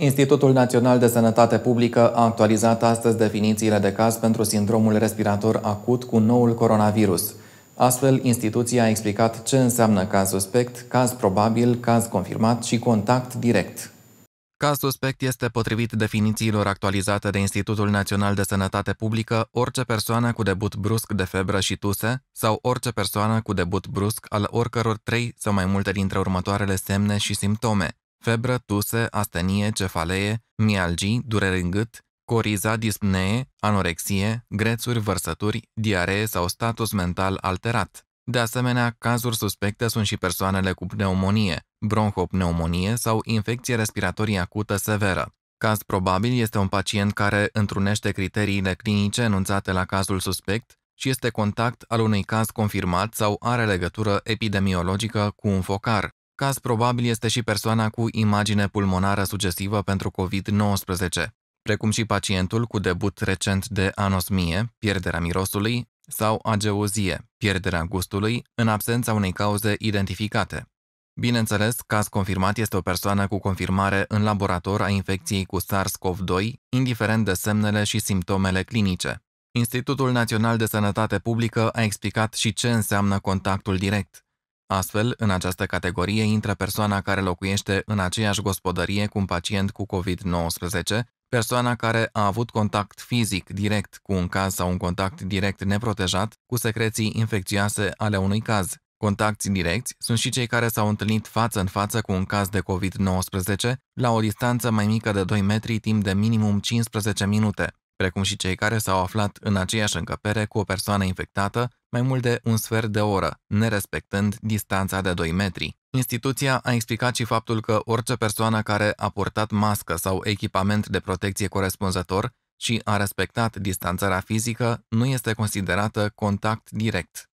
Institutul Național de Sănătate Publică a actualizat astăzi definițiile de caz pentru sindromul respirator acut cu noul coronavirus. Astfel, instituția a explicat ce înseamnă caz suspect, caz probabil, caz confirmat și contact direct. Caz suspect este, potrivit definițiilor actualizate de Institutul Național de Sănătate Publică, orice persoană cu debut brusc de febră și tuse sau orice persoană cu debut brusc al oricăror trei sau mai multe dintre următoarele semne și simptome, febră, tuse, astenie, cefalee, mialgii, durere în gât, coriza, dispnee, anorexie, grețuri, vărsături, diaree sau status mental alterat. De asemenea, cazuri suspecte sunt și persoanele cu pneumonie, bronhopneumonie sau infecție respiratorie acută severă. Caz probabil este un pacient care întrunește criteriile clinice enunțate la cazul suspect și este contact al unui caz confirmat sau are legătură epidemiologică cu un focar. Caz probabil este și persoana cu imagine pulmonară sugestivă pentru COVID-19, precum și pacientul cu debut recent de anosmie, pierderea mirosului, sau ageuzie, pierderea gustului, în absența unei cauze identificate. Bineînțeles, caz confirmat este o persoană cu confirmare în laborator a infecției cu SARS-CoV-2, indiferent de semnele și simptomele clinice. Institutul Național de Sănătate Publică a explicat și ce înseamnă contactul direct. Astfel, în această categorie intră persoana care locuiește în aceeași gospodărie cu un pacient cu COVID-19, persoana care a avut contact fizic direct cu un caz sau un contact direct neprotejat cu secreții infecțioase ale unui caz. Contacți direcți sunt și cei care s-au întâlnit față în față cu un caz de COVID-19 la o distanță mai mică de 2 metri timp de minimum 15 minute, precum și cei care s-au aflat în aceeași încăpere cu o persoană infectată mai mult de un sfert de oră, nerespectând distanța de 2 metri. Instituția a explicat și faptul că orice persoană care a purtat mască sau echipament de protecție corespunzător și a respectat distanțarea fizică nu este considerată contact direct.